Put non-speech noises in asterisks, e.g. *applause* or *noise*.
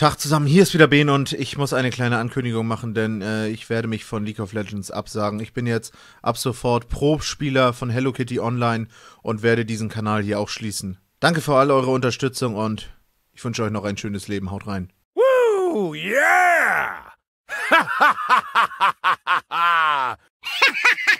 Tag zusammen, hier ist wieder Ben und ich muss eine kleine Ankündigung machen, denn äh, ich werde mich von League of Legends absagen. Ich bin jetzt ab sofort Pro-Spieler von Hello Kitty Online und werde diesen Kanal hier auch schließen. Danke für all eure Unterstützung und ich wünsche euch noch ein schönes Leben. Haut rein. Woo, yeah! *laughs* *laughs*